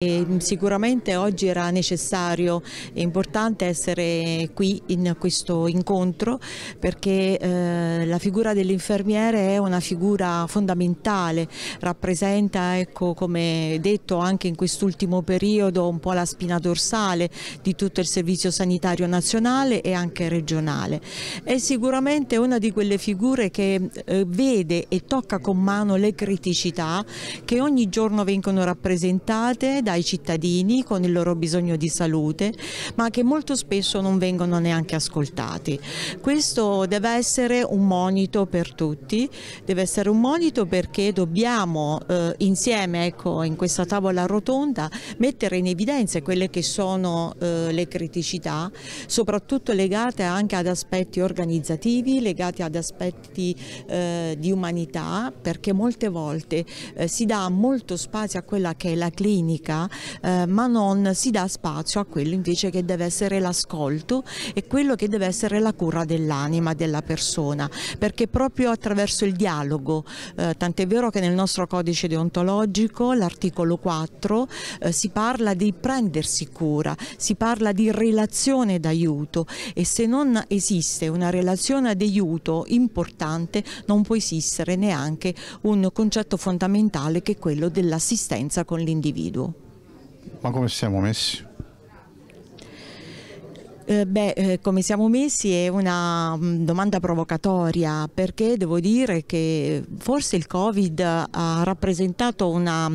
E mm, sicuramente oggi era necessario e importante essere qui in questo incontro perché eh, la figura dell'infermiere è una figura fondamentale, rappresenta ecco, come detto anche in quest'ultimo periodo un po' la spina dorsale di tutto il servizio sanitario nazionale e anche regionale. È sicuramente una di quelle figure che eh, vede e tocca con mano le criticità che ogni giorno vengono rappresentate ai cittadini con il loro bisogno di salute, ma che molto spesso non vengono neanche ascoltati. Questo deve essere un monito per tutti, deve essere un monito perché dobbiamo eh, insieme ecco, in questa tavola rotonda mettere in evidenza quelle che sono eh, le criticità, soprattutto legate anche ad aspetti organizzativi, legati ad aspetti eh, di umanità, perché molte volte eh, si dà molto spazio a quella che è la clinica eh, ma non si dà spazio a quello invece che deve essere l'ascolto e quello che deve essere la cura dell'anima della persona, perché proprio attraverso il dialogo, eh, tant'è vero che nel nostro codice deontologico, l'articolo 4, eh, si parla di prendersi cura, si parla di relazione d'aiuto e se non esiste una relazione d'aiuto importante non può esistere neanche un concetto fondamentale che è quello dell'assistenza con l'individuo. Ma come siamo messi? Eh, beh, eh, come siamo messi è una mh, mm, domanda provocatoria perché devo dire che forse il Covid ha rappresentato una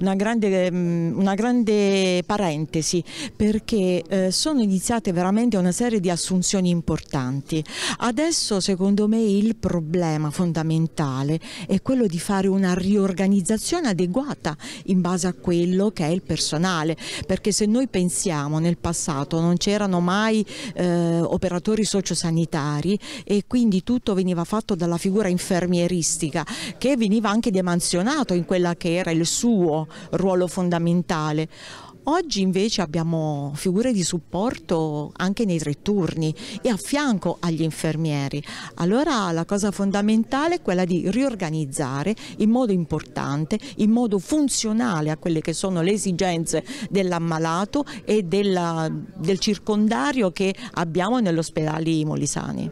una grande, mm, una grande parentesi perché eh, sono iniziate veramente una serie di assunzioni importanti. Adesso secondo me il problema fondamentale è quello di fare una riorganizzazione adeguata in base a quello che è il personale, perché se noi pensiamo nel passato non c'erano mai eh, operatori sociosanitari e quindi tutto veniva fatto dalla figura infermieristica che veniva anche demanzionato in quella che era il suo suo ruolo fondamentale. Oggi invece abbiamo figure di supporto anche nei tre turni e a fianco agli infermieri. Allora la cosa fondamentale è quella di riorganizzare in modo importante, in modo funzionale a quelle che sono le esigenze dell'ammalato e della, del circondario che abbiamo nell'ospedale molisani.